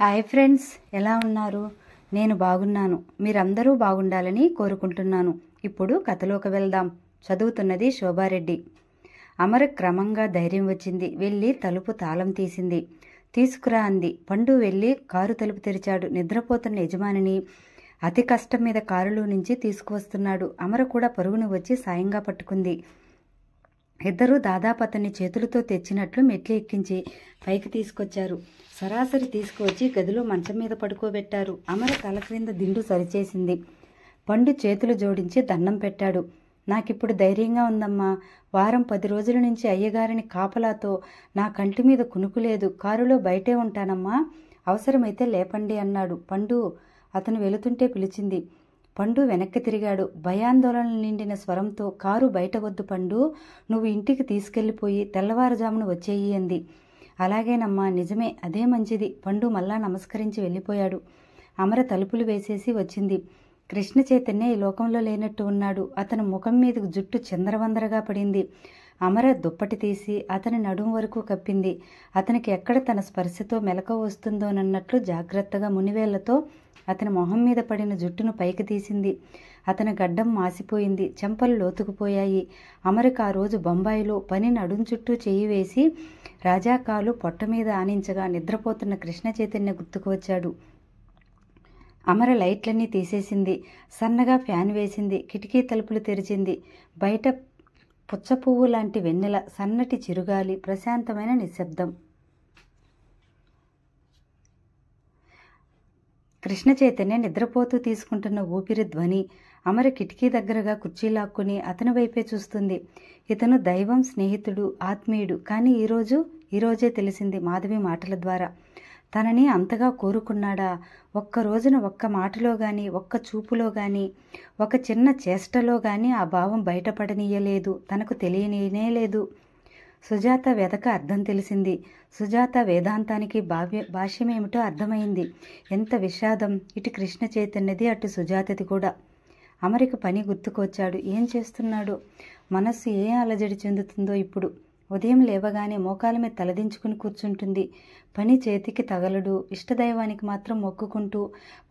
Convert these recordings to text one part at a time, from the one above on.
hi friends ఎలా ఉన్నారు నేను బాగున్నాను మీరందరూ బాగుండాలని కోరుకుంటున్నాను ఇప్పుడు కథలోకి వెళ్దాం చదువుతున్నది శోభారెడ్డి అమర క్రమంగా ధైర్యం వచ్చింది వెళ్ళి తలుపు తాళం తీసింది తీసుకురా అంది పండు వెళ్ళి కారు తలుపు తెరిచాడు నిద్రపోతున్న యజమానిని అతి కష్టం మీద కారులో నుంచి తీసుకువస్తున్నాడు అమర కూడా పరుగును వచ్చి సాయంగా పట్టుకుంది ఇద్దరూ దాదాపు అతన్ని చేతులతో తెచ్చినట్లు మెట్లు ఎక్కించి పైకి తీసుకొచ్చారు సరాసరి తీసుకువచ్చి గదిలో మంచం మీద పడుకోబెట్టారు అమర తల క్రింద దిండు సరిచేసింది పండు చేతులు జోడించి దండం పెట్టాడు నాకిప్పుడు ధైర్యంగా ఉందమ్మా వారం పది రోజుల నుంచి అయ్యగారిని కాపలాతో నా కంటి మీద కునుకులేదు కారులో బయటే ఉంటానమ్మా అవసరమైతే లేపండి అన్నాడు పండు అతను వెళుతుంటే పిలిచింది పండు వెనక్కి తిరిగాడు భయాందోళన నిండిన స్వరంతో కారు బయట వద్దు పండు నువ్వు ఇంటికి తీసుకెళ్లిపోయి తెల్లవారుజామున వచ్చేయి అంది అలాగేనమ్మా నిజమే అదే మంచిది పండు మళ్ళా నమస్కరించి వెళ్ళిపోయాడు అమర తలుపులు వేసేసి వచ్చింది కృష్ణ చైతన్య ఈ లోకంలో లేనట్టు ఉన్నాడు అతను ముఖం మీదకు జుట్టు చందరవందరగా పడింది అమర దుప్పటి తీసి అతని నడుము వరకు కప్పింది అతనికి ఎక్కడ తన స్పర్శతో మెలక వస్తుందోనన్నట్లు జాగ్రత్తగా మునివేళ్లతో అతని మొహం మీద పడిన జుట్టును పైకి తీసింది అతని గడ్డం మాసిపోయింది చెంపలు లోతుకుపోయాయి అమరికి ఆ రోజు బొంబాయిలో పని నడుం చుట్టూ చేయి వేసి రాజాకాలు పొట్ట మీద ఆనించగా నిద్రపోతున్న కృష్ణ చైతన్య గుర్తుకు వచ్చాడు అమర లైట్లన్నీ తీసేసింది సన్నగా ఫ్యాన్ వేసింది కిటికీ తలుపులు తెరిచింది బయట పుచ్చపువ్వు లాంటి వెన్నెల సన్నటి చిరుగాలి ప్రశాంతమైన నిశ్శబ్దం కృష్ణ చైతన్య నిద్రపోతూ తీసుకుంటున్న ఊపిరి ధ్వని అమర కిటికీ దగ్గరగా కుర్చీలాక్కుని అతని వైపే చూస్తుంది ఇతను దైవం స్నేహితుడు ఆత్మీయుడు కానీ ఈరోజు ఈరోజే తెలిసింది మాధవి మాటల ద్వారా తనని అంతగా కోరుకున్నాడా ఒక్క రోజున ఒక్క మాటలో గాని ఒక్క చూపులో గాని ఒక చిన్న చేష్టలో గాని ఆ భావం బయటపడనీయలేదు తనకు తెలియనే లేదు సుజాత వెదక అర్థం తెలిసింది సుజాత వేదాంతానికి భావ్య భాష్యమేమిటో అర్థమైంది ఎంత విషాదం ఇటు కృష్ణ చైతన్యది అటు సుజాతది కూడా అమరిక పని గుర్తుకొచ్చాడు ఏం చేస్తున్నాడు మనస్సు ఏ అలజడి చెందుతుందో ఇప్పుడు ఉదయం లేవగానే మోకాల మీద తలదించుకుని కూర్చుంటుంది పని చేతికి తగలడు ఇష్టదైవానికి మాత్రం మొక్కుకుంటూ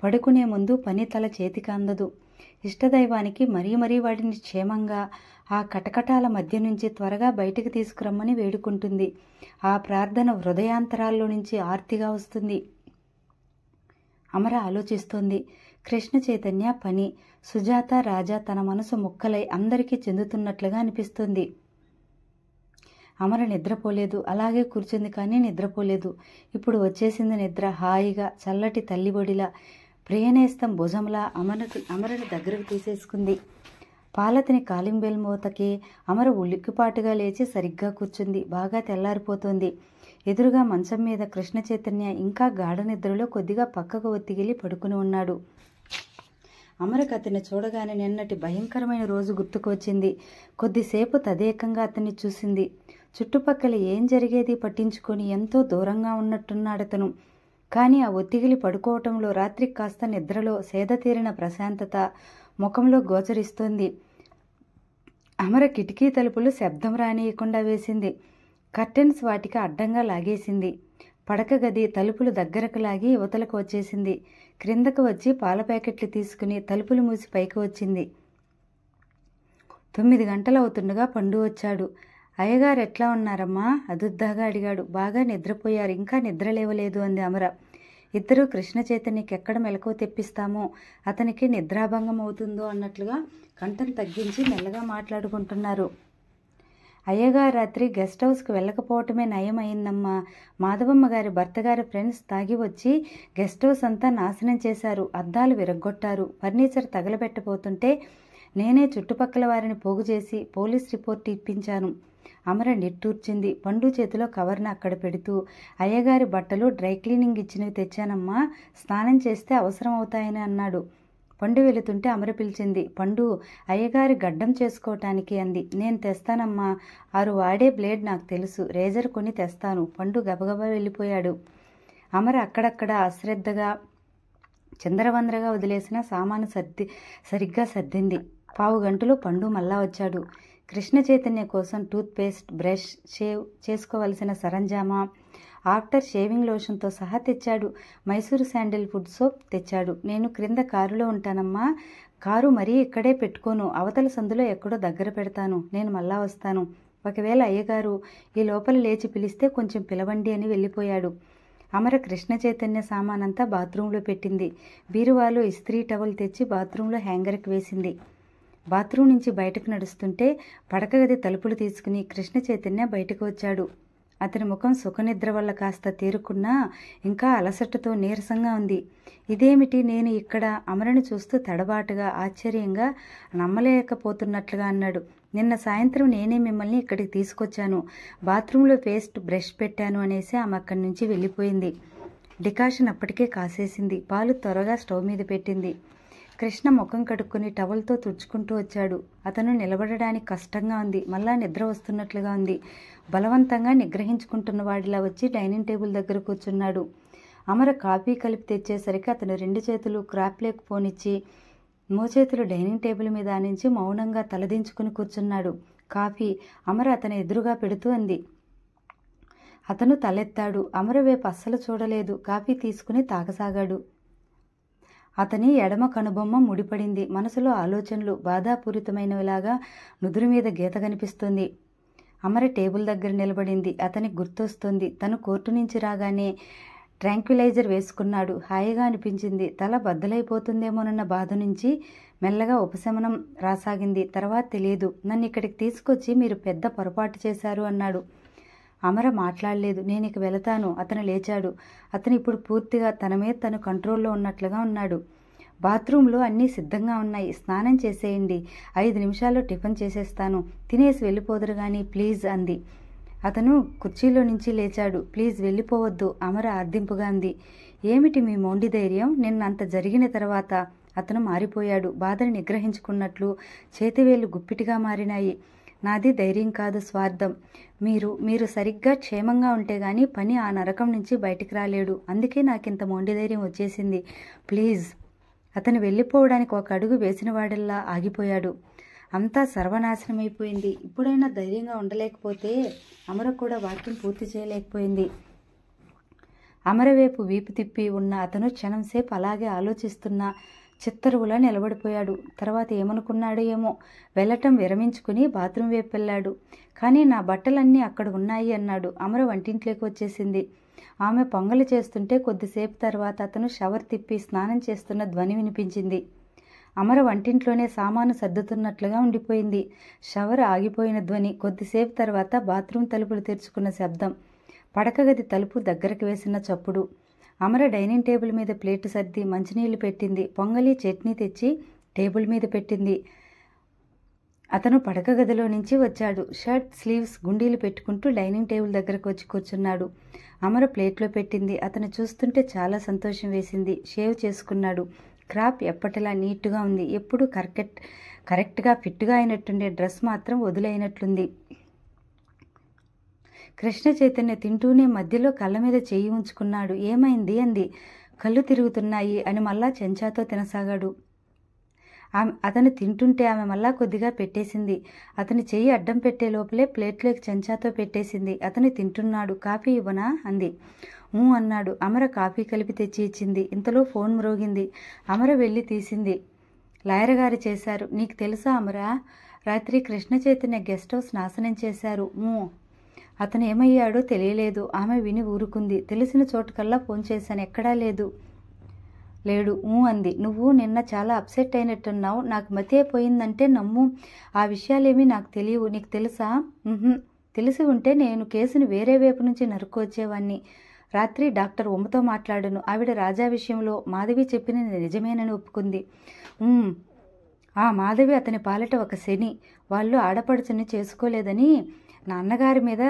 పడుకునే ముందు పని తల చేతికి అందదు ఇష్టదైవానికి మరీ మరీ వాడిని క్షేమంగా ఆ కటకటాల మధ్య నుంచి త్వరగా బయటకు తీసుకురమ్మని వేడుకుంటుంది ఆ ప్రార్థన హృదయాంతరాల్లో నుంచి ఆర్తిగా వస్తుంది అమర ఆలోచిస్తోంది కృష్ణ చైతన్య పని సుజాత రాజా తన మనసు ముక్కలై అందరికీ చెందుతున్నట్లుగా అనిపిస్తుంది అమర నిద్రపోలేదు అలాగే కూర్చుంది కానీ నిద్రపోలేదు ఇప్పుడు వచ్చేసింది నిద్ర హాయిగా చల్లటి తల్లిబొడిలా ప్రియనేస్తం భుజంలా అమరకు అమరని దగ్గరకు తీసేసుకుంది పాలతిని కాలింబేల్ మూతకి అమర ఉలిక్కిపాటుగా లేచి సరిగ్గా కూర్చుంది బాగా తెల్లారిపోతుంది ఎదురుగా మంచం మీద కృష్ణ చైతన్య ఇంకా గాఢ నిద్రలో కొద్దిగా పక్కకు ఒత్తిగిలి పడుకుని ఉన్నాడు అమరకు అతన్ని చూడగానే నిన్నటి భయంకరమైన రోజు గుర్తుకు వచ్చింది కొద్దిసేపు తదేకంగా అతన్ని చూసింది చుట్టుపక్కల ఏం జరిగేది పట్టించుకొని ఎంతో దూరంగా ఉన్నట్టున్నాడతను కానీ ఆ ఒత్తిగిలి పడుకోవటంలో రాత్రి కాస్త నిద్రలో సేద తీరిన ప్రశాంతత ముఖంలో గోచరిస్తోంది అమర కిటికీ తలుపులు శబ్దం రానియకుండా వేసింది కర్టెన్స్ వాటికి అడ్డంగా లాగేసింది పడక గది తలుపులు దగ్గరకు లాగి యువతలకు వచ్చేసింది క్రిందకు వచ్చి పాల ప్యాకెట్లు తీసుకుని తలుపులు మూసి పైకి వచ్చింది తొమ్మిది గంటలవుతుండగా పండు వచ్చాడు అయ్యగారు ఎట్లా ఉన్నారమ్మా అదుద్దాగా అడిగాడు బాగా నిద్రపోయారు ఇంకా నిద్ర లేవలేదు అంది అమర ఇద్దరు కృష్ణ చైతన్యకి ఎక్కడ మెలకువ తెప్పిస్తామో అతనికి నిద్రాభంగం అవుతుందో అన్నట్లుగా కంఠం తగ్గించి మెల్లగా మాట్లాడుకుంటున్నారు అయ్యగారు రాత్రి గెస్ట్ హౌస్కి వెళ్ళకపోవటమే నయం అయిందమ్మా మాధవమ్మ గారి భర్త గారి ఫ్రెండ్స్ తాగి వచ్చి గెస్ట్ హౌస్ అంతా నాశనం చేశారు అద్దాలు విరగ్గొట్టారు ఫర్నిచర్ తగలబెట్టబోతుంటే నేనే చుట్టుపక్కల వారిని పోగు చేసి పోలీస్ రిపోర్ట్ ఇప్పించాను అమర నిట్టూర్చింది పండు చేతిలో కవర్ని అక్కడ పెడుతూ అయ్యగారి బట్టలు డ్రై క్లీనింగ్ ఇచ్చినవి తెచ్చానమ్మా స్నానం చేస్తే అవసరం అవుతాయని అన్నాడు పండు వెళుతుంటే అమర పిలిచింది పండు అయ్యగారి గడ్డం చేసుకోవటానికి అంది నేను తెస్తానమ్మా ఆరు వాడే బ్లేడ్ నాకు తెలుసు రేజర్ కొని తెస్తాను పండు గబగబా వెళ్ళిపోయాడు అమర అక్కడక్కడ అశ్రద్ధగా చందరవందరగా వదిలేసిన సామాను సర్ది సరిగ్గా సర్దింది పావు గంటలో పండు మళ్ళా వచ్చాడు కృష్ణ చైతన్య కోసం టూత్ పేస్ట్ బ్రష్ షేవ్ చేసుకోవలసిన సరంజామా ఆఫ్టర్ షేవింగ్ లోషన్తో సహా తెచ్చాడు మైసూరు శాండిల్ ఫుడ్ సోప్ తెచ్చాడు నేను క్రింద కారులో ఉంటానమ్మా కారు మరీ ఇక్కడే పెట్టుకోను అవతల సందులో ఎక్కడో దగ్గర పెడతాను నేను మళ్ళా వస్తాను ఒకవేళ అయ్యగారు ఈ లోపల లేచి పిలిస్తే కొంచెం పిలవండి అని వెళ్ళిపోయాడు అమర కృష్ణ చైతన్య సామానంతా బాత్రూంలో పెట్టింది బీరువాలో ఇస్త్రీ టవల్ తెచ్చి బాత్రూంలో హ్యాంగర్కి వేసింది బాత్రూమ్ నుంచి బయటకు నడుస్తుంటే పడకగది తలుపులు తీసుకుని కృష్ణ చైతన్య బయటకు వచ్చాడు అతని ముఖం సుఖనిద్ర వల్ల కాస్త తేరుకున్నా ఇంకా అలసటతో నీరసంగా ఉంది ఇదేమిటి నేను ఇక్కడ అమరను చూస్తూ తడబాటుగా ఆశ్చర్యంగా నమ్మలేకపోతున్నట్లుగా అన్నాడు నిన్న సాయంత్రం నేనే మిమ్మల్ని ఇక్కడికి తీసుకొచ్చాను బాత్రూంలో పేస్ట్ బ్రష్ పెట్టాను అనేసి ఆమె అక్కడి నుంచి వెళ్ళిపోయింది డికాషన్ అప్పటికే కాసేసింది పాలు త్వరగా స్టవ్ మీద పెట్టింది కృష్ణ ముఖం కడుక్కుని టవల్తో తుడుచుకుంటూ వచ్చాడు అతను నిలబడడానికి కష్టంగా ఉంది మళ్ళా నిద్ర వస్తున్నట్లుగా ఉంది బలవంతంగా నిగ్రహించుకుంటున్న వాడిలా వచ్చి డైనింగ్ టేబుల్ దగ్గర కూర్చున్నాడు అమర కాఫీ కలిపి తెచ్చేసరికి అతను రెండు చేతులు క్రాప్ లేకపోనిచ్చి మోచేతులు డైనింగ్ టేబుల్ మీద ఆనించి మౌనంగా తలదించుకుని కూర్చున్నాడు కాఫీ అమర అతని ఎదురుగా పెడుతూ అంది అతను తలెత్తాడు అమర వేపు అస్సలు చూడలేదు కాఫీ తీసుకుని తాగసాగాడు అతని ఎడమ కనుబొమ్మ ముడిపడింది మనసులో ఆలోచనలు బాధాపూరితమైనవిలాగా నుదురు మీద గీత కనిపిస్తుంది అమర టేబుల్ దగ్గర నిలబడింది అతనికి గుర్తొస్తుంది తను కోర్టు నుంచి రాగానే ట్రాంక్యులైజర్ వేసుకున్నాడు హాయిగా అనిపించింది తల బద్దలైపోతుందేమోనన్న బాధ నుంచి మెల్లగా ఉపశమనం రాసాగింది తర్వాత తెలియదు నన్ను ఇక్కడికి తీసుకొచ్చి మీరు పెద్ద పొరపాటు చేశారు అన్నాడు అమర మాట్లాడలేదు నేను ఇక వెళతాను అతను లేచాడు అతను ఇప్పుడు పూర్తిగా తన మీద తను కంట్రోల్లో ఉన్నట్లుగా ఉన్నాడు బాత్రూంలో అన్నీ సిద్ధంగా ఉన్నాయి స్నానం చేసేయండి ఐదు నిమిషాల్లో టిఫిన్ చేసేస్తాను తినేసి వెళ్ళిపోదురు కానీ ప్లీజ్ అంది అతను కుర్చీలో నుంచి లేచాడు ప్లీజ్ వెళ్ళిపోవద్దు అమర అర్థింపుగా అంది ఏమిటి మీ మొండి ధైర్యం నిన్నంత జరిగిన తర్వాత అతను మారిపోయాడు బాధను నిగ్రహించుకున్నట్లు చేతివేళ్లు గుప్పిటిగా మారినాయి నాది ధైర్యం కాదు స్వార్థం మీరు మీరు సరిగ్గా క్షేమంగా ఉంటే కానీ పని ఆ నరకం నుంచి బయటికి రాలేడు అందుకే నాకింత మొండి ధైర్యం వచ్చేసింది ప్లీజ్ అతను వెళ్ళిపోవడానికి ఒక అడుగు వేసినవాడల్లా ఆగిపోయాడు అంతా సర్వనాశనమైపోయింది ఇప్పుడైనా ధైర్యంగా ఉండలేకపోతే అమర కూడా వాక్యం పూర్తి చేయలేకపోయింది అమరవైపు వీపు తిప్పి ఉన్న అతను క్షణంసేపు అలాగే ఆలోచిస్తున్నా చిత్తరువులా నిలబడిపోయాడు తర్వాత ఏమనుకున్నాడో ఏమో వెళ్ళటం విరమించుకుని బాత్రూం వైపు వెళ్ళాడు కానీ నా బట్టలన్నీ అక్కడ ఉన్నాయి అన్నాడు అమర వంటింట్లోకి వచ్చేసింది ఆమె పొంగలు చేస్తుంటే కొద్దిసేపు తర్వాత అతను షవర్ తిప్పి స్నానం చేస్తున్న ధ్వని వినిపించింది అమర వంటింట్లోనే సామాను సర్దుతున్నట్లుగా ఉండిపోయింది షవర్ ఆగిపోయిన ధ్వని కొద్దిసేపు తర్వాత బాత్రూం తలుపులు తెరుచుకున్న శబ్దం పడకగది తలుపు దగ్గరకు వేసిన చప్పుడు అమర డైనింగ్ టేబుల్ మీద ప్లేట్ సర్ది మంచినీళ్ళు పెట్టింది పొంగలి చట్నీ తెచ్చి టేబుల్ మీద పెట్టింది అతను పడక గదిలో నుంచి వచ్చాడు షర్ట్ స్లీవ్స్ గుండీలు పెట్టుకుంటూ డైనింగ్ టేబుల్ దగ్గరకు వచ్చి కూర్చున్నాడు అమర ప్లేట్లో పెట్టింది అతను చూస్తుంటే చాలా సంతోషం వేసింది షేవ్ చేసుకున్నాడు క్రాప్ ఎప్పటిలా నీట్గా ఉంది ఎప్పుడు కరెక్ట్ కరెక్ట్గా ఫిట్గా అయినట్టుండే డ్రెస్ మాత్రం వదిలైనట్లుంది కృష్ణ చైతన్య తింటూనే మధ్యలో కళ్ళ మీద చేయి ఉంచుకున్నాడు ఏమైంది అంది కళ్ళు తిరుగుతున్నాయి అని మళ్ళా చెంచాతో తినసాగాడు ఆమె అతను తింటుంటే ఆమె మళ్ళా కొద్దిగా పెట్టేసింది అతని చెయ్యి అడ్డం పెట్టే లోపలే ప్లేట్లోకి చెంచాతో పెట్టేసింది అతను తింటున్నాడు కాఫీ ఇవ్వనా అంది ఊ అన్నాడు అమర కాఫీ కలిపి తెచ్చి ఇచ్చింది ఇంతలో ఫోన్ మ్రోగింది అమర వెళ్ళి తీసింది లాయర్ గారు చేశారు నీకు తెలుసా అమరా రాత్రి కృష్ణ చైతన్య గెస్ట్ హౌస్ నాశనం చేశారు ఊ అతను ఏమయ్యాడో తెలియలేదు ఆమె విని ఊరుకుంది తెలిసిన చోటుకల్లా ఫోన్ చేశాను ఎక్కడా లేదు లేడు ఊ అంది నువ్వు నిన్న చాలా అప్సెట్ అయినట్టున్నావు నాకు మతి అయిపోయిందంటే నమ్ము ఆ విషయాలేమీ నాకు తెలియవు నీకు తెలుసా తెలిసి ఉంటే నేను కేసును వేరే వైపు నుంచి వచ్చేవాణ్ణి రాత్రి డాక్టర్ ఉమ్మతో మాట్లాడాను ఆవిడ రాజా విషయంలో మాధవి చెప్పిన నిజమేనని ఒప్పుకుంది ఆ మాధవి అతని పాలట ఒక శని వాళ్ళు ఆడపడుచుని చేసుకోలేదని నాన్నగారి మీద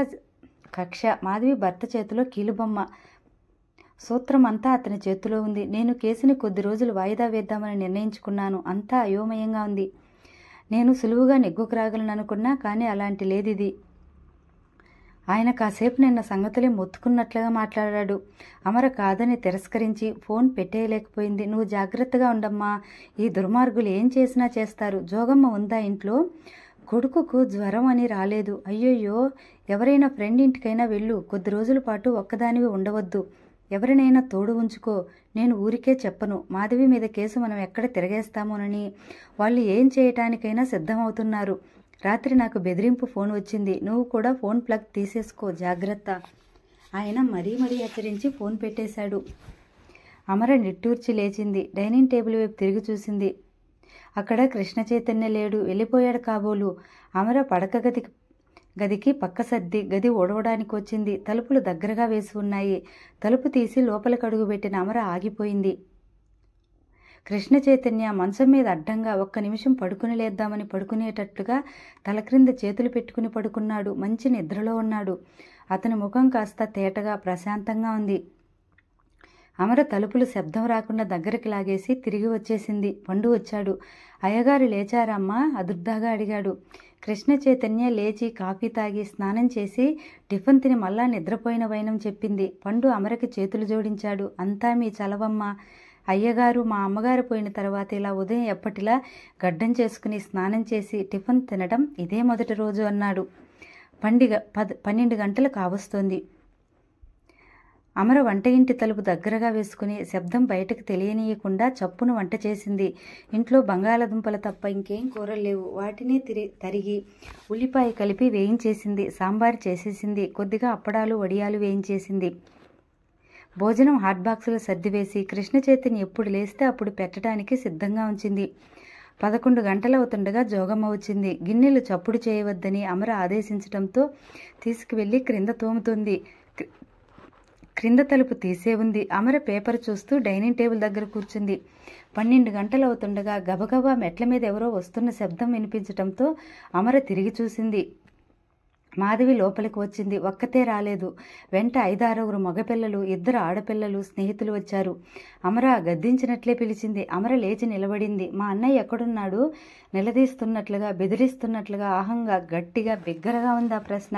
కక్ష మాధవి భర్త చేతిలో కీలుబొమ్మ సూత్రం అంతా అతని చేతిలో ఉంది నేను కేసుని కొద్ది రోజులు వాయిదా వేద్దామని నిర్ణయించుకున్నాను అంతా అయోమయంగా ఉంది నేను సులువుగా నెగ్గుకు రాగలను అనుకున్నా కానీ అలాంటి లేదిది ఆయన కాసేపు నిన్న సంగతులే మొత్తుకున్నట్లుగా మాట్లాడాడు అమర కాదని తిరస్కరించి ఫోన్ పెట్టేయలేకపోయింది నువ్వు జాగ్రత్తగా ఉండమ్మా ఈ దుర్మార్గులు ఏం చేసినా చేస్తారు జోగమ్మ ఉందా ఇంట్లో కొడుకుకు జ్వరం అని రాలేదు అయ్యయ్యో ఎవరైనా ఫ్రెండ్ ఇంటికైనా వెళ్ళు కొద్ది రోజుల పాటు ఒక్కదానివి ఉండవద్దు ఎవరినైనా తోడు ఉంచుకో నేను ఊరికే చెప్పను మాధవి మీద కేసు మనం ఎక్కడ తిరగేస్తామోనని వాళ్ళు ఏం చేయటానికైనా సిద్ధమవుతున్నారు రాత్రి నాకు బెదిరింపు ఫోన్ వచ్చింది నువ్వు కూడా ఫోన్ ప్లగ్ తీసేసుకో జాగ్రత్త ఆయన మరీ మరీ హెచ్చరించి ఫోన్ పెట్టేశాడు అమర నిట్టూర్చి లేచింది డైనింగ్ టేబుల్ వైపు తిరిగి చూసింది అక్కడ కృష్ణ చైతన్య లేడు వెళ్ళిపోయాడు కాబోలు అమర పడక గది గదికి పక్క సర్ది గది ఓడవడానికి వచ్చింది తలుపులు దగ్గరగా వేసి ఉన్నాయి తలుపు తీసి లోపలికి పెట్టిన అమర ఆగిపోయింది కృష్ణ చైతన్య మంచం మీద అడ్డంగా ఒక్క నిమిషం పడుకుని లేద్దామని పడుకునేటట్లుగా తల క్రింద చేతులు పెట్టుకుని పడుకున్నాడు మంచి నిద్రలో ఉన్నాడు అతని ముఖం కాస్త తేటగా ప్రశాంతంగా ఉంది అమర తలుపులు శబ్దం రాకుండా దగ్గరికి లాగేసి తిరిగి వచ్చేసింది పండు వచ్చాడు అయ్యగారు లేచారమ్మా అదుర్దాగా అడిగాడు కృష్ణ చైతన్య లేచి కాఫీ తాగి స్నానం చేసి టిఫిన్ తిని మళ్ళా నిద్రపోయిన వైనం చెప్పింది పండు అమరకి చేతులు జోడించాడు అంతా మీ చలవమ్మ అయ్యగారు మా అమ్మగారు పోయిన తర్వాత ఇలా ఉదయం ఎప్పటిలా గడ్డం చేసుకుని స్నానం చేసి టిఫిన్ తినడం ఇదే మొదటి రోజు అన్నాడు పండిగ పద్ పన్నెండు గంటలు కావస్తోంది అమర వంట ఇంటి తలుపు దగ్గరగా వేసుకుని శబ్దం బయటకు తెలియనీయకుండా చప్పును వంట చేసింది ఇంట్లో బంగాళదుంపలు తప్ప ఇంకేం కూరలు లేవు వాటిని తరిగి ఉల్లిపాయ కలిపి వేయించేసింది సాంబార్ చేసేసింది కొద్దిగా అప్పడాలు వడియాలు వేయించేసింది భోజనం హాట్ బాక్సులు సర్దివేసి కృష్ణ చేతిని ఎప్పుడు లేస్తే అప్పుడు పెట్టడానికి సిద్ధంగా ఉంచింది పదకొండు గంటలవుతుండగా జోగం వచ్చింది గిన్నెలు చప్పుడు చేయవద్దని అమర ఆదేశించడంతో తీసుకువెళ్ళి క్రింద తోముతుంది క్రింద తలుపు తీసే ఉంది అమర పేపర్ చూస్తూ డైనింగ్ టేబుల్ దగ్గర కూర్చుంది పన్నెండు గంటలు అవుతుండగా గబగబా మెట్ల మీద ఎవరో వస్తున్న శబ్దం వినిపించటంతో అమర తిరిగి చూసింది మాధవి లోపలికి వచ్చింది ఒక్కతే రాలేదు వెంట ఐదారుగురు మగపిల్లలు ఇద్దరు ఆడపిల్లలు స్నేహితులు వచ్చారు అమర గద్దించినట్లే పిలిచింది అమర లేచి నిలబడింది మా అన్నయ్య ఎక్కడున్నాడు నిలదీస్తున్నట్లుగా బెదిరిస్తున్నట్లుగా అహంగా గట్టిగా బిగ్గరగా ఉంది ఆ ప్రశ్న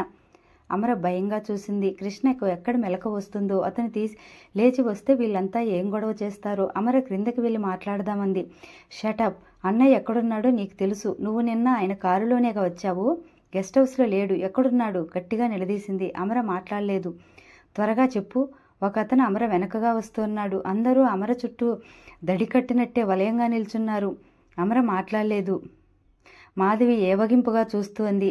అమర భయంగా చూసింది కృష్ణకు ఎక్కడ మెలక వస్తుందో అతను తీసి లేచి వస్తే వీళ్ళంతా ఏం గొడవ చేస్తారో అమర క్రిందకి వెళ్ళి మాట్లాడదామంది షటప్ అన్నయ్య ఎక్కడున్నాడో నీకు తెలుసు నువ్వు నిన్న ఆయన కారులోనేగా వచ్చావు గెస్ట్ హౌస్లో లేడు ఎక్కడున్నాడు గట్టిగా నిలదీసింది అమర మాట్లాడలేదు త్వరగా చెప్పు ఒక అతను అమర వెనకగా వస్తున్నాడు అందరూ అమర చుట్టూ దడి కట్టినట్టే వలయంగా నిల్చున్నారు అమర మాట్లాడలేదు మాధవి ఏవగింపుగా చూస్తూ అంది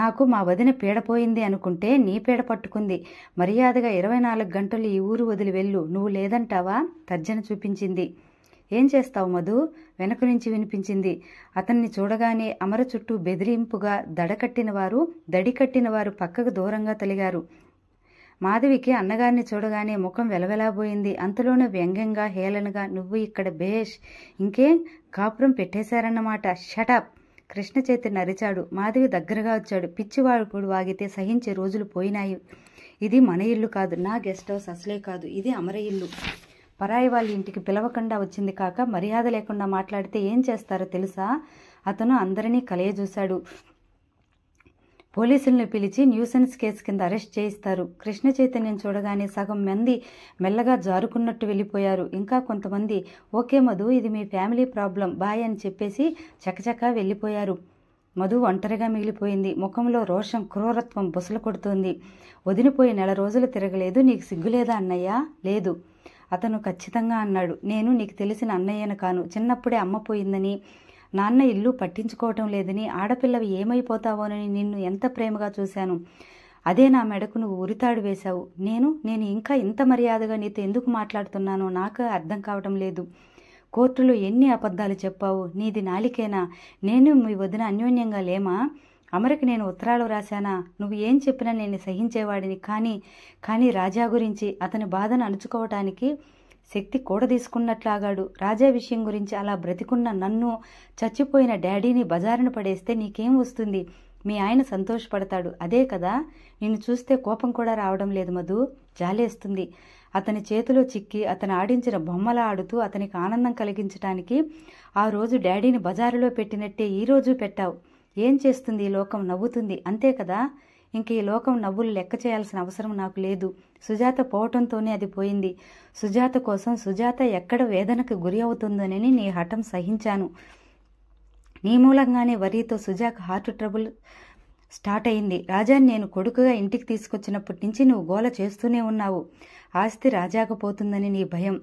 నాకు మా వదిన పీడపోయింది అనుకుంటే నీ పీడ పట్టుకుంది మర్యాదగా ఇరవై నాలుగు గంటలు ఈ ఊరు వదిలి వెళ్ళు నువ్వు లేదంటావా తర్జన చూపించింది ఏం చేస్తావు మధు వెనక నుంచి వినిపించింది అతన్ని చూడగానే అమర చుట్టూ బెదిరింపుగా దడకట్టిన వారు దడికట్టిన వారు పక్కకు దూరంగా తొలిగారు మాధవికి అన్నగారిని చూడగానే ముఖం వెలవెలాబోయింది అంతలోనే వ్యంగ్యంగా హేళనగా నువ్వు ఇక్కడ బేష్ ఇంకేం కాపురం పెట్టేశారన్నమాట షటప్ కృష్ణ చైతన్య అరిచాడు మాధవి దగ్గరగా వచ్చాడు పిచ్చివాడుకుడు వాగితే సహించే రోజులు పోయినాయి ఇది మన ఇల్లు కాదు నా గెస్ట్ హౌస్ అసలే కాదు ఇది అమర ఇల్లు పరాయి వాళ్ళ ఇంటికి పిలవకుండా వచ్చింది కాక మర్యాద లేకుండా మాట్లాడితే ఏం చేస్తారో తెలుసా అతను అందరినీ కలయజూశాడు పోలీసులను పిలిచి న్యూసెన్స్ కేసు కింద అరెస్ట్ చేయిస్తారు కృష్ణ చైతన్యం చూడగానే సగం మంది మెల్లగా జారుకున్నట్టు వెళ్ళిపోయారు ఇంకా కొంతమంది ఓకే మధు ఇది మీ ఫ్యామిలీ ప్రాబ్లం బాయ్ అని చెప్పేసి చకచకా వెళ్ళిపోయారు మధు ఒంటరిగా మిగిలిపోయింది ముఖంలో రోషం క్రూరత్వం బుసలు కొడుతుంది వదిలిపోయి నెల రోజులు తిరగలేదు నీకు సిగ్గులేదా అన్నయ్య లేదు అతను ఖచ్చితంగా అన్నాడు నేను నీకు తెలిసిన అన్నయ్యను కాను చిన్నప్పుడే అమ్మ పోయిందని నాన్న ఇల్లు పట్టించుకోవటం లేదని ఆడపిల్లవి ఏమైపోతావోనని నిన్ను ఎంత ప్రేమగా చూశాను అదే నా మెడకు నువ్వు ఉరితాడు వేశావు నేను నేను ఇంకా ఇంత మర్యాదగా నీతో ఎందుకు మాట్లాడుతున్నానో నాకు అర్థం కావటం లేదు కోర్టులో ఎన్ని అబద్ధాలు చెప్పావు నీది నాలికేనా నేను మీ వదిన అన్యోన్యంగా లేమా అమరికి నేను ఉత్తరాలు రాశానా నువ్వు ఏం చెప్పినా నేను సహించేవాడిని కానీ కానీ రాజా గురించి అతని బాధను అణుచుకోవటానికి శక్తి కూడదీసుకున్నట్లాగాడు రాజా విషయం గురించి అలా బ్రతికున్న నన్ను చచ్చిపోయిన డాడీని బజారును పడేస్తే నీకేం వస్తుంది మీ ఆయన సంతోషపడతాడు అదే కదా నిన్ను చూస్తే కోపం కూడా రావడం లేదు మధు జాలేస్తుంది అతని చేతిలో చిక్కి అతను ఆడించిన బొమ్మలా ఆడుతూ అతనికి ఆనందం కలిగించటానికి ఆ రోజు డాడీని బజారులో పెట్టినట్టే ఈరోజు పెట్టావు ఏం చేస్తుంది ఈ లోకం నవ్వుతుంది అంతే కదా ఇంక ఈ లోకం నవ్వులు లెక్క చేయాల్సిన అవసరం నాకు లేదు సుజాత పోవటంతోనే అది పోయింది సుజాత కోసం సుజాత ఎక్కడ వేదనకు గురి అవుతుందోనని నీ హఠం సహించాను నీ మూలంగానే వరితో సుజాక్ హార్ట్ ట్రబుల్ స్టార్ట్ అయింది రాజాని నేను కొడుకుగా ఇంటికి తీసుకొచ్చినప్పటి నుంచి నువ్వు గోల చేస్తూనే ఉన్నావు ఆస్తి రాజాకపోతుందని నీ భయం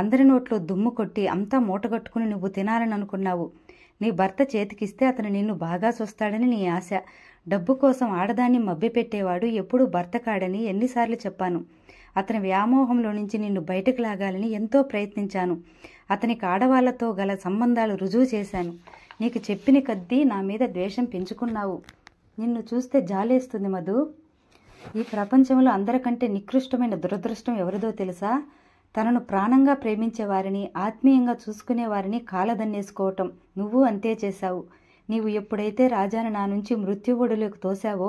అందరి నోట్లో దుమ్ము కొట్టి అంతా మూటగట్టుకుని నువ్వు తినాలని అనుకున్నావు నీ భర్త చేతికిస్తే అతను నిన్ను బాగా చూస్తాడని నీ ఆశ డబ్బు కోసం ఆడదాన్ని మభ్యపెట్టేవాడు ఎప్పుడూ భర్త కాడని ఎన్నిసార్లు చెప్పాను అతని వ్యామోహంలో నుంచి నిన్ను బయటకు లాగాలని ఎంతో ప్రయత్నించాను అతనికి ఆడవాళ్లతో గల సంబంధాలు రుజువు చేశాను నీకు చెప్పిన కద్దీ నా మీద ద్వేషం పెంచుకున్నావు నిన్ను చూస్తే జాలేస్తుంది మధు ఈ ప్రపంచంలో అందరికంటే నికృష్టమైన దురదృష్టం ఎవరిదో తెలుసా తనను ప్రాణంగా ప్రేమించేవారిని ఆత్మీయంగా చూసుకునేవారిని కాలదన్నేసుకోవటం నువ్వు అంతే చేశావు నీవు ఎప్పుడైతే రాజాను నా నుంచి మృత్యువుడులకు తోసావో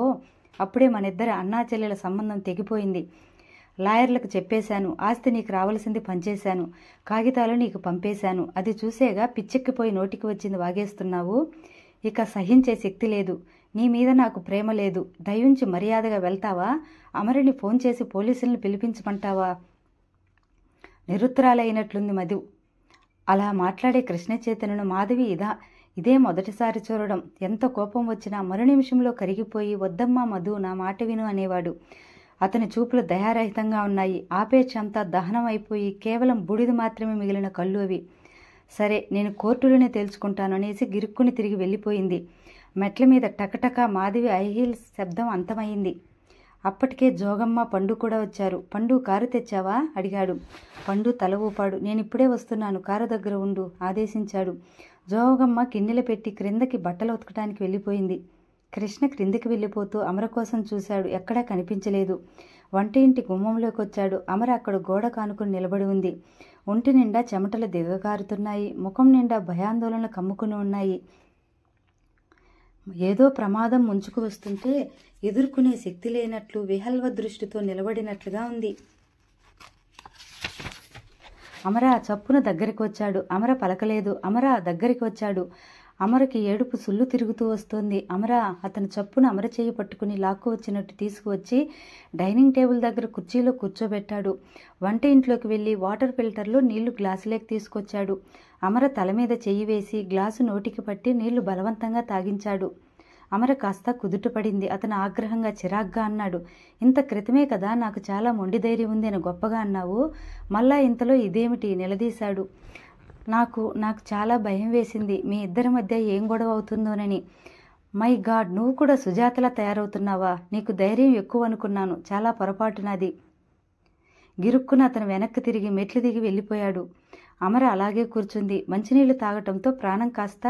అప్పుడే మనిద్దరి అన్నా చెల్లెల సంబంధం తెగిపోయింది లాయర్లకు చెప్పేశాను ఆస్తి నీకు రావాల్సింది పనిచేశాను కాగితాలు నీకు పంపేశాను అది చూసేగా పిచ్చెక్కిపోయి నోటికి వచ్చింది వాగేస్తున్నావు ఇక సహించే శక్తి లేదు నీ మీద నాకు ప్రేమ లేదు దయించి మర్యాదగా వెళ్తావా అమరిని ఫోన్ చేసి పోలీసులను పిలిపించమంటావా నిరుత్తరాలైనట్లుంది మధు అలా మాట్లాడే కృష్ణచేతనను మాధవి ఇదా ఇదే మొదటిసారి చూడడం ఎంత కోపం వచ్చినా మరు నిమిషంలో కరిగిపోయి వద్దమ్మా మధు నా మాట విను అనేవాడు అతని చూపులు దయారహితంగా ఉన్నాయి ఆపేచ్ అంతా దహనం అయిపోయి కేవలం బూడిద మాత్రమే మిగిలిన కళ్ళు అవి సరే నేను కోర్టులోనే తేల్చుకుంటాను అనేసి గిరుక్కుని తిరిగి వెళ్ళిపోయింది మెట్ల మీద టకటక మాదివి ఐహీల్ శబ్దం అంతమైంది అప్పటికే జోగమ్మ పండు కూడా వచ్చారు పండు కారు తెచ్చావా అడిగాడు పండు తల ఊపాడు నేనిప్పుడే వస్తున్నాను కారు దగ్గర ఉండు ఆదేశించాడు జోగమ్మ కిన్నెలు పెట్టి క్రిందకి బట్టలు ఉతకడానికి వెళ్ళిపోయింది కృష్ణ క్రిందికి వెళ్ళిపోతూ అమర కోసం చూశాడు ఎక్కడా కనిపించలేదు వంట ఇంటి గుమ్మంలోకి వచ్చాడు అమర అక్కడ గోడ కానుకుని నిలబడి ఉంది ఒంటి నిండా చెమటలు దిగకారుతున్నాయి ముఖం నిండా భయాందోళనలు కమ్ముకుని ఉన్నాయి ఏదో ప్రమాదం ముంచుకు వస్తుంటే ఎదుర్కొనే శక్తి లేనట్లు విహల్వ దృష్టితో నిలబడినట్లుగా ఉంది అమర చప్పున దగ్గరికి వచ్చాడు అమర పలకలేదు అమర దగ్గరికి వచ్చాడు అమరకి ఏడుపు సుల్లు తిరుగుతూ వస్తోంది అమర అతను చప్పున అమర చేయి పట్టుకుని లాక్కు వచ్చినట్టు తీసుకువచ్చి డైనింగ్ టేబుల్ దగ్గర కుర్చీలో కూర్చోబెట్టాడు వంట ఇంట్లోకి వెళ్ళి వాటర్ ఫిల్టర్లో నీళ్లు గ్లాసులోకి తీసుకొచ్చాడు అమర తల మీద చెయ్యి వేసి గ్లాసు నోటికి పట్టి నీళ్లు బలవంతంగా తాగించాడు అమర కాస్త కుదుటపడింది అతను ఆగ్రహంగా చిరాగ్గా అన్నాడు ఇంత క్రితమే కదా నాకు చాలా మొండి ధైర్యం ఉంది అని గొప్పగా అన్నావు మళ్ళా ఇంతలో ఇదేమిటి నిలదీశాడు నాకు నాకు చాలా భయం వేసింది మీ ఇద్దరి మధ్య ఏం గొడవ అవుతుందోనని మై గాడ్ నువ్వు కూడా సుజాతలా తయారవుతున్నావా నీకు ధైర్యం ఎక్కువ అనుకున్నాను చాలా పొరపాటు నాది గిరుక్కున అతను వెనక్కి తిరిగి మెట్లు దిగి వెళ్ళిపోయాడు అమర అలాగే కూర్చుంది మంచినీళ్లు తాగటంతో ప్రాణం కాస్త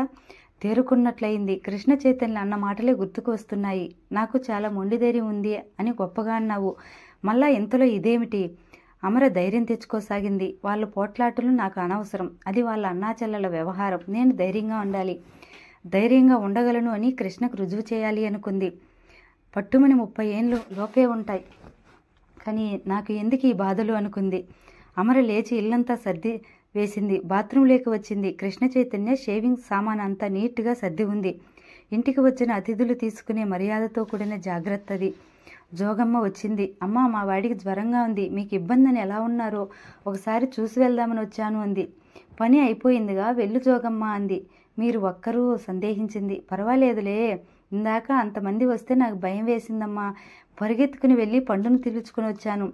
తేరుకున్నట్లయింది కృష్ణ చైతన్య అన్న మాటలే గుర్తుకు వస్తున్నాయి నాకు చాలా మొండి ధైర్యం ఉంది అని గొప్పగా అన్నావు మళ్ళా ఇంతలో ఇదేమిటి అమర ధైర్యం తెచ్చుకోసాగింది వాళ్ళ పోట్లాటలు నాకు అనవసరం అది వాళ్ళ అన్నాచెల్లెల వ్యవహారం నేను ధైర్యంగా ఉండాలి ధైర్యంగా ఉండగలను అని కృష్ణకు రుజువు చేయాలి అనుకుంది పట్టుమని ముప్పై ఏండ్లు లోపే ఉంటాయి కానీ నాకు ఎందుకు ఈ బాధలు అనుకుంది అమర లేచి ఇల్లంతా సర్ది వేసింది బాత్రూంలోకి వచ్చింది కృష్ణ చైతన్య షేవింగ్ సామాన్ అంతా నీట్గా సర్ది ఉంది ఇంటికి వచ్చిన అతిథులు తీసుకునే మర్యాదతో కూడిన జాగ్రత్తది జోగమ్మ వచ్చింది అమ్మ మా వాడికి జ్వరంగా ఉంది మీకు ఇబ్బందని ఎలా ఉన్నారో ఒకసారి చూసి వెళ్దామని వచ్చాను అంది పని అయిపోయిందిగా వెళ్ళు జోగమ్మ అంది మీరు ఒక్కరూ సందేహించింది పర్వాలేదులే ఇందాక అంతమంది వస్తే నాకు భయం వేసిందమ్మా పరిగెత్తుకుని వెళ్ళి పండును తీర్చుకుని వచ్చాను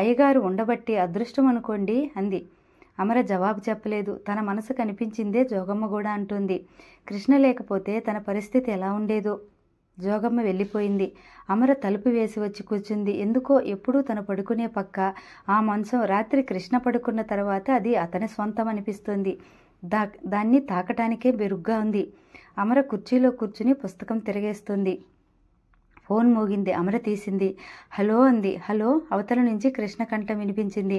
అయ్యగారు ఉండబట్టి అదృష్టం అనుకోండి అంది అమర జవాబు చెప్పలేదు తన మనసు కనిపించిందే జోగమ్మ కూడా అంటుంది కృష్ణ లేకపోతే తన పరిస్థితి ఎలా ఉండేదో జోగమ్మ వెళ్ళిపోయింది అమర తలుపు వేసి వచ్చి కూర్చుంది ఎందుకో ఎప్పుడూ తను పడుకునే పక్క ఆ మంచం రాత్రి కృష్ణ పడుకున్న తర్వాత అది అతని స్వంతం అనిపిస్తుంది దా దాన్ని తాకటానికే మెరుగ్గా ఉంది అమర కుర్చీలో కూర్చుని పుస్తకం తిరగేస్తుంది ఫోన్ మోగింది అమర తీసింది హలో అంది హలో అవతల నుంచి కృష్ణ కంఠం వినిపించింది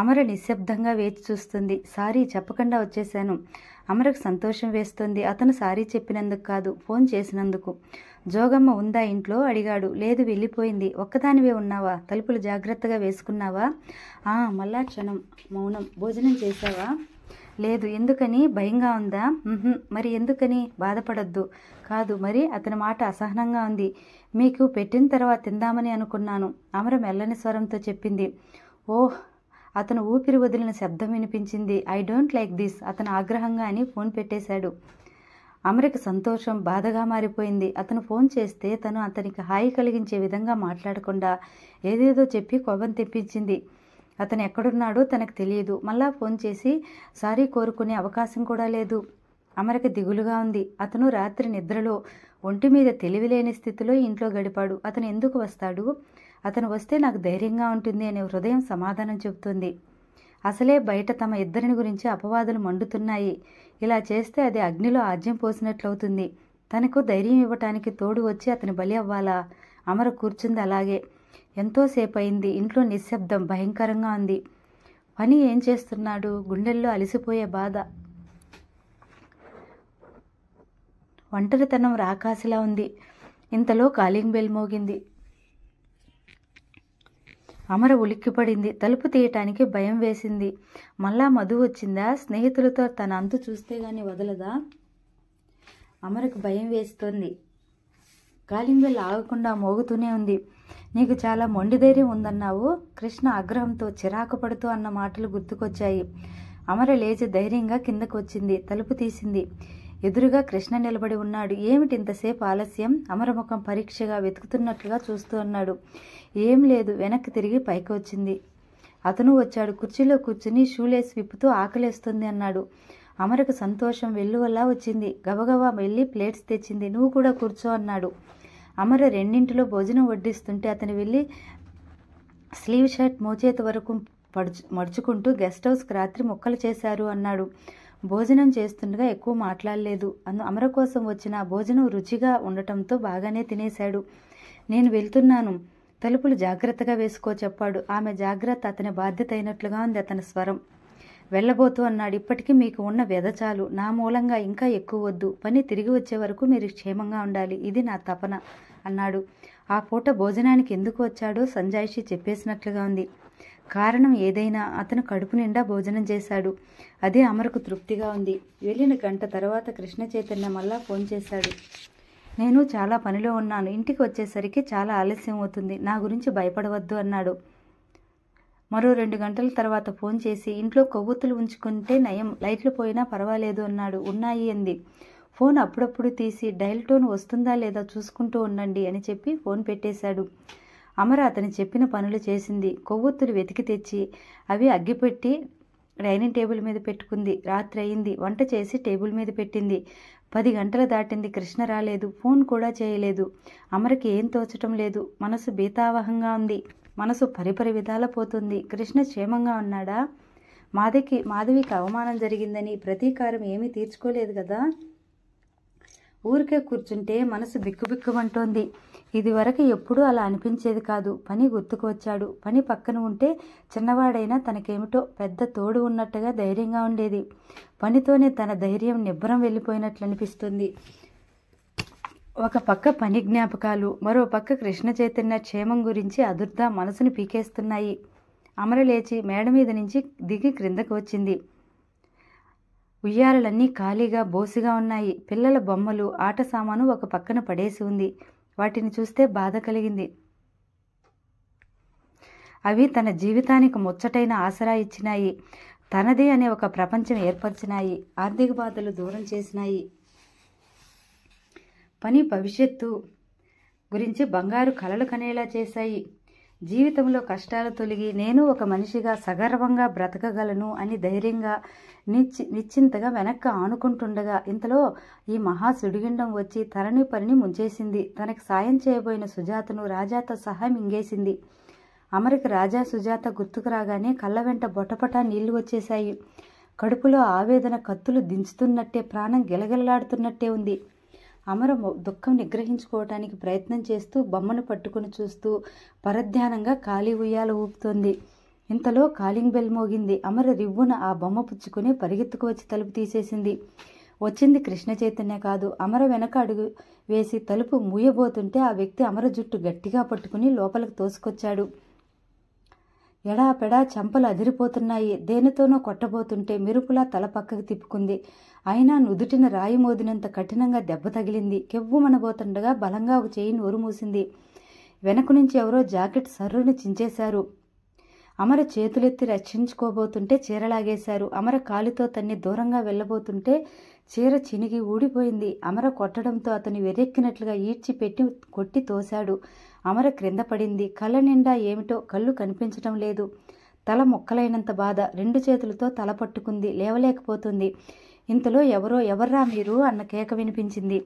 అమర నిశ్శబ్దంగా వేచి చూస్తుంది సారీ చెప్పకుండా వచ్చేశాను అమరకు సంతోషం వేస్తుంది అతను సారీ చెప్పినందుకు కాదు ఫోన్ చేసినందుకు జోగమ్మ ఉందా ఇంట్లో అడిగాడు లేదు వెళ్ళిపోయింది ఒక్కదానివే ఉన్నావా తలుపులు జాగ్రత్తగా వేసుకున్నావా ఆ మళ్ళా క్షణం మౌనం భోజనం చేశావా లేదు ఎందుకని భయంగా ఉందా మరి ఎందుకని బాధపడద్దు కాదు మరి అతని మాట అసహనంగా ఉంది మీకు పెట్టిన తర్వాత తిందామని అనుకున్నాను అమర మెల్లని స్వరంతో చెప్పింది ఓహ్ అతను ఊపిరి వదిలిన శబ్దం వినిపించింది ఐ డోంట్ లైక్ దిస్ అతను ఆగ్రహంగా అని ఫోన్ పెట్టేశాడు అమరికి సంతోషం బాధగా మారిపోయింది అతను ఫోన్ చేస్తే తను అతనికి హాయి కలిగించే విధంగా మాట్లాడకుండా ఏదేదో చెప్పి కోపం తెప్పించింది అతను ఎక్కడున్నాడో తనకు తెలియదు మళ్ళా ఫోన్ చేసి సారీ కోరుకునే అవకాశం కూడా లేదు అమరిక దిగులుగా ఉంది అతను రాత్రి నిద్రలో ఒంటి మీద తెలివిలేని స్థితిలో ఇంట్లో గడిపాడు అతను ఎందుకు వస్తాడు అతను వస్తే నాకు ధైర్యంగా ఉంటుంది అనే హృదయం సమాధానం చెబుతుంది అసలే బయట తమ ఇద్దరిని గురించి అపవాదులు మండుతున్నాయి ఇలా చేస్తే అది అగ్నిలో ఆజ్యం పోసినట్లవుతుంది తనకు ధైర్యం ఇవ్వటానికి తోడు వచ్చి అతని బలి అవ్వాలా అమర కూర్చుంది అలాగే ఎంతోసేపు అయింది ఇంట్లో నిశ్శబ్దం భయంకరంగా ఉంది పని ఏం చేస్తున్నాడు గుండెల్లో అలసిపోయే బాధ ఒంటరితనం రాకాసిలా ఉంది ఇంతలో కాలింగ్ బెల్ మోగింది అమర ఉలిక్కిపడింది తలుపు తీయటానికి భయం వేసింది మళ్ళా మధు వచ్చిందా స్నేహితులతో తన అంతు చూస్తే గాని వదలదా అమరకు భయం వేస్తోంది కాలింబెల్ ఆగకుండా మోగుతూనే ఉంది నీకు చాలా మొండి ధైర్యం ఉందన్నావు కృష్ణ ఆగ్రహంతో చిరాకు పడుతూ అన్న మాటలు గుర్తుకొచ్చాయి అమర లేచి ధైర్యంగా కిందకు వచ్చింది తలుపు తీసింది ఎదురుగా కృష్ణ నిలబడి ఉన్నాడు ఏమిటి ఇంతసేపు ఆలస్యం అమరముఖం పరీక్షగా వెతుకుతున్నట్లుగా చూస్తూ అన్నాడు ఏం లేదు వెనక్కి తిరిగి పైకి వచ్చింది అతను వచ్చాడు కుర్చీలో కూర్చుని షూలేస్ విప్పుతూ ఆకలేస్తుంది అన్నాడు అమరకు సంతోషం వెల్లువల్లా వచ్చింది గబగబా వెళ్ళి ప్లేట్స్ తెచ్చింది నువ్వు కూడా కూర్చో అన్నాడు అమర రెండింటిలో భోజనం వడ్డిస్తుంటే అతను వెళ్ళి స్లీవ్ షర్ట్ మోచేత వరకు పడుచు మడుచుకుంటూ గెస్ట్ హౌస్కి రాత్రి మొక్కలు చేశారు అన్నాడు భోజనం చేస్తుండగా ఎక్కువ మాట్లాడలేదు అందు అమర కోసం వచ్చిన భోజనం రుచిగా ఉండటంతో బాగానే తినేశాడు నేను వెళ్తున్నాను తలుపులు జాగ్రత్తగా వేసుకో చెప్పాడు ఆమె జాగ్రత్త అతని బాధ్యత అయినట్లుగా ఉంది అతని స్వరం వెళ్ళబోతూ అన్నాడు ఇప్పటికీ మీకు ఉన్న చాలు నా మూలంగా ఇంకా ఎక్కువ వద్దు పని తిరిగి వచ్చే వరకు మీరు క్షేమంగా ఉండాలి ఇది నా తపన అన్నాడు ఆ పూట భోజనానికి ఎందుకు వచ్చాడో సంజాయిషి చెప్పేసినట్లుగా ఉంది కారణం ఏదైనా అతను కడుపు నిండా భోజనం చేశాడు అదే అమరకు తృప్తిగా ఉంది వెళ్ళిన గంట తర్వాత కృష్ణ చైతన్య మళ్ళా ఫోన్ చేశాడు నేను చాలా పనిలో ఉన్నాను ఇంటికి వచ్చేసరికి చాలా ఆలస్యం అవుతుంది నా గురించి భయపడవద్దు అన్నాడు మరో రెండు గంటల తర్వాత ఫోన్ చేసి ఇంట్లో కొవ్వొత్తులు ఉంచుకుంటే నయం లైట్లు పోయినా పర్వాలేదు అన్నాడు ఉన్నాయి అంది ఫోన్ అప్పుడప్పుడు తీసి డైల్ టోన్ వస్తుందా లేదా చూసుకుంటూ ఉండండి అని చెప్పి ఫోన్ పెట్టేశాడు అమర అతను చెప్పిన పనులు చేసింది కొవ్వొత్తులు వెతికి తెచ్చి అవి అగ్గిపెట్టి డైనింగ్ టేబుల్ మీద పెట్టుకుంది రాత్రి అయింది వంట చేసి టేబుల్ మీద పెట్టింది పది గంటలు దాటింది కృష్ణ రాలేదు ఫోన్ కూడా చేయలేదు అమరకి ఏం తోచటం లేదు మనసు బీతావహంగా ఉంది మనసు పరిపరి విధాల పోతుంది కృష్ణ క్షేమంగా ఉన్నాడా మాధవికి మాధవికి అవమానం జరిగిందని ప్రతీకారం ఏమీ తీర్చుకోలేదు కదా ఊరికే కూర్చుంటే మనసు బిక్కుబిక్కుమంటోంది ఇదివరకు ఎప్పుడూ అలా అనిపించేది కాదు పని గుర్తుకు వచ్చాడు పని పక్కన ఉంటే చిన్నవాడైనా తనకేమిటో పెద్ద తోడు ఉన్నట్టుగా ధైర్యంగా ఉండేది పనితోనే తన ధైర్యం నిబ్బరం వెళ్ళిపోయినట్లు అనిపిస్తుంది ఒక పక్క పని జ్ఞాపకాలు మరో పక్క కృష్ణ చైతన్య క్షేమం గురించి అదుర్దా మనసును పీకేస్తున్నాయి అమర లేచి మేడ మీద నుంచి దిగి క్రిందకు వచ్చింది ఉయ్యాలలన్నీ ఖాళీగా బోసిగా ఉన్నాయి పిల్లల బొమ్మలు ఆట సామాను ఒక పక్కన పడేసి ఉంది వాటిని చూస్తే బాధ కలిగింది అవి తన జీవితానికి ముచ్చటైన ఆసరా ఇచ్చినాయి తనదే అనే ఒక ప్రపంచం ఏర్పరిచినాయి ఆర్థిక బాధలు దూరం చేసినాయి పని భవిష్యత్తు గురించి బంగారు కలలు కనేలా చేశాయి జీవితంలో కష్టాలు తొలగి నేను ఒక మనిషిగా సగర్వంగా బ్రతకగలను అని ధైర్యంగా నిశ్చి నిశ్చింతగా వెనక్కి ఆనుకుంటుండగా ఇంతలో ఈ మహా సుడిగిండం వచ్చి తరణి పనిని ముంచేసింది తనకు సాయం చేయబోయిన సుజాతను రాజాతో సహా మింగేసింది అమరికి రాజా సుజాత గుర్తుకు రాగానే కళ్ళ వెంట బొటపట నీళ్లు వచ్చేశాయి కడుపులో ఆవేదన కత్తులు దించుతున్నట్టే ప్రాణం గిలగిల్లాడుతున్నట్టే ఉంది అమర దుఃఖం నిగ్రహించుకోవటానికి ప్రయత్నం చేస్తూ బొమ్మను పట్టుకుని చూస్తూ పరధ్యానంగా ఖాళీ ఉయ్యాల ఊపుతోంది ఇంతలో కాలింగ్ బెల్ మోగింది అమర రివ్వున ఆ బొమ్మ పుచ్చుకుని పరిగెత్తుకు వచ్చి తలుపు తీసేసింది వచ్చింది కృష్ణ చైతన్య కాదు అమర వెనక అడుగు వేసి తలుపు మూయబోతుంటే ఆ వ్యక్తి అమర జుట్టు గట్టిగా పట్టుకుని లోపలికి తోసుకొచ్చాడు పెడా చెంపలు అదిరిపోతున్నాయి దేనితోనో కొట్టబోతుంటే మెరుపులా తల పక్కకు తిప్పుకుంది అయినా నుదుటిన రాయి మోదినంత కఠినంగా దెబ్బ తగిలింది కెవ్వుమనబోతుండగా బలంగా ఒక చేయి నోరు మూసింది వెనక నుంచి ఎవరో జాకెట్ సర్రుని చించేశారు అమర చేతులెత్తి రక్షించుకోబోతుంటే చీరలాగేశారు అమర కాలితో తన్ని దూరంగా వెళ్ళబోతుంటే చీర చినిగి ఊడిపోయింది అమర కొట్టడంతో అతను వెరెక్కినట్లుగా ఈడ్చి పెట్టి కొట్టి తోశాడు అమర క్రింద పడింది కళ్ళ నిండా ఏమిటో కళ్ళు కనిపించటం లేదు తల మొక్కలైనంత బాధ రెండు చేతులతో తల పట్టుకుంది లేవలేకపోతుంది ఇంతలో ఎవరో ఎవర్రా మీరు అన్న కేక వినిపించింది